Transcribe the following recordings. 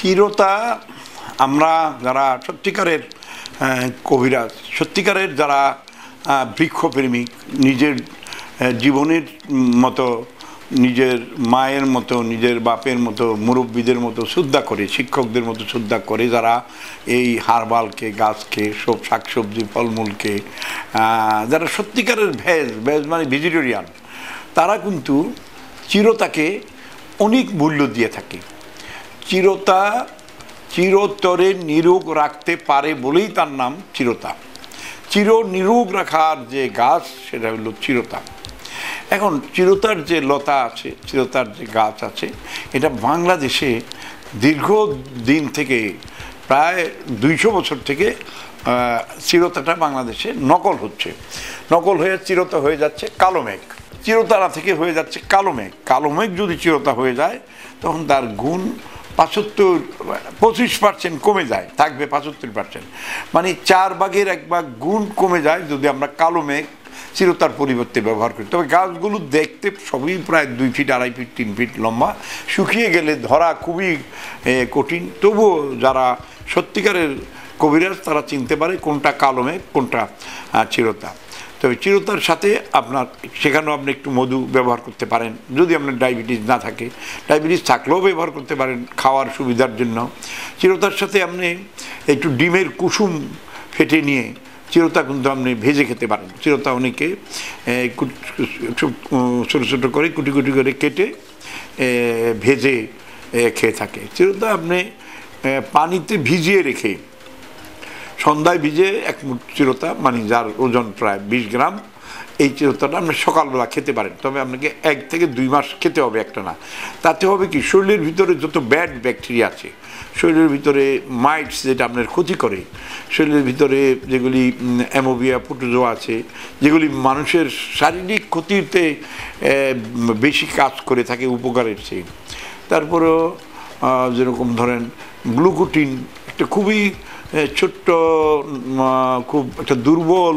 চিরতা আমরা যারা সত্যিকারের কবিরাজ সত্যিকারের যারা বৃক্ষপ্রেমিক নিজের জীবনের মতো নিজের মায়ের মতো নিজের বাপের মতো মুরব্বীদের মতো শ্রদ্ধা করে শিক্ষকদের মতো শ্রদ্ধা করে যারা এই হারবালকে গাছকে সব শাকসবজি ফলমূলকে যারা সত্যিকারের ভেজ ভেজ মানে ভেজিটেরিয়ান তারা কিন্তু চিরতাকে অনেক মূল্য দিয়ে থাকে চিরতা চিরতরে নিরোগ রাখতে পারে বলেই তার নাম চিরতা চির নিরোগ রাখার যে গাছ সেটা হলো চিরতা এখন চিরতার যে লতা আছে চিরতার যে গাছ আছে এটা বাংলাদেশে দীর্ঘ দিন থেকে প্রায় দুইশো বছর থেকে চিরতাটা বাংলাদেশে নকল হচ্ছে নকল হয়ে চিরতা হয়ে যাচ্ছে কালো মেঘ চিরতারা থেকে হয়ে যাচ্ছে কালো মেঘ কালো মেঘ যদি চিরতা হয়ে যায় তখন তার গুণ পাঁচাত্তর পঁচিশ পার্সেন্ট কমে যায় থাকবে পাঁচাত্তর পার্সেন্ট মানে চার ভাগের এক ভাগ গুণ কমে যায় যদি আমরা কালো মেঘ চিরতার পরিবর্তে ব্যবহার করি তবে গাছগুলো দেখতে সবই প্রায় দুই ফিট আড়াই ফিট তিন ফিট লম্বা শুকিয়ে গেলে ধরা খুবই কঠিন তবুও যারা সত্যিকারের কবিরাজ তারা চিনতে পারে কোনটা কালো মেঘ কোনটা চিরতা তবে চিরতার সাথে আপনার সেখানেও আপনি একটু মধু ব্যবহার করতে পারেন যদি আপনার ডায়াবেটিস না থাকে ডায়াবেটিস থাকলেও ব্যবহার করতে পারেন খাওয়ার সুবিধার জন্য চিরতার সাথে আপনি একটু ডিমের কুসুম ফেটে নিয়ে চিরতা কিন্তু আপনি ভেজে খেতে পারেন চিরতা অনেকে ছোটো ছোটো করে কুটি কুটি করে কেটে ভেজে খেয়ে থাকে চিরতা আপনি পানিতে ভিজিয়ে রেখে সন্ধ্যায় ভিজে এক মুঠ চিরতা মানে যার ওজন প্রায় বিশ গ্রাম এই চিরতাটা আপনি সকালবেলা খেতে পারেন তবে আপনাকে এক থেকে দুই মাস খেতে হবে একটা না তাতে হবে কি শরীরের ভিতরে যত ব্যাড ব্যাকটেরিয়া আছে শরীরের ভিতরে মাইটস যেটা আপনার ক্ষতি করে শরীরের ভিতরে যেগুলি অ্যামোবিয়া ফুটোজো আছে যেগুলি মানুষের শারীরিক ক্ষতিতে বেশি কাজ করে থাকে উপকারের চেয়ে তারপরেও যেরকম ধরেন গ্লুকোটিন একটা খুবই ছোট্ট খুব একটা দুর্বল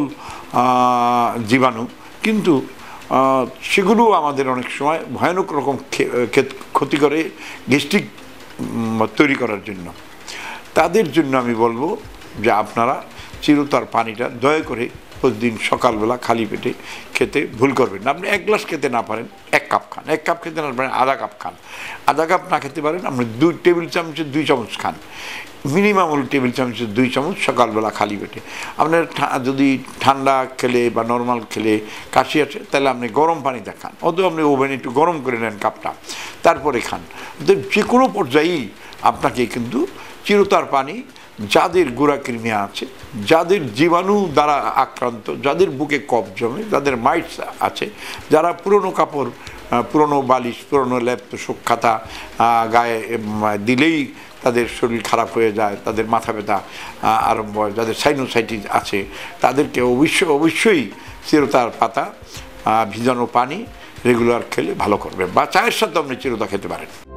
জীবাণু কিন্তু সেগুলো আমাদের অনেক সময় ভয়ানক রকম ক্ষতি করে গেস্টিক তৈরি করার জন্য তাদের জন্য আমি বলবো যে আপনারা চিরতার পানিটা দয়া করে প্রতিদিন সকালবেলা খালি পেটে খেতে ভুল করবেন না আপনি এক গ্লাস খেতে না পারেন এক কাপ খান এক কাপ খেতে না পারেন আধা কাপ খান আধা কাপ না খেতে পারেন আপনি দুই টেবিল চামচে দুই চামচ খান মিনিমাম হল টেবিল চামচের দুই চামচ সকালবেলা খালি পেটে আপনার যদি ঠান্ডা খেলে বা নর্মাল খেলে কাশি আছে তাহলে আপনি গরম পানিতে খান অত আপনি ওভেনে একটু গরম করে নেন কাপটা তারপরে খান যে কোনো পর্যায়েই আপনাকে কিন্তু চিরতার পানি যাদের গোড়াকৃমি আছে যাদের জীবাণু দ্বারা আক্রান্ত যাদের বুকে কপ জমে যাদের মাইটস আছে যারা পুরনো কাপড় পুরনো বালিশ পুরনো ল্যাপ সুখাতা গায়ে দিলেই তাদের শরীর খারাপ হয়ে যায় তাদের মাথা ব্যথা আরম্ভ হয় যাদের সাইনোসাইটিস আছে তাদেরকে অবশ্য অবশ্যই চিরতার পাতা ভিজানো পানি রেগুলার খেলে ভালো করবে বা চায়ের সাথে আপনি চিরতা খেতে পারেন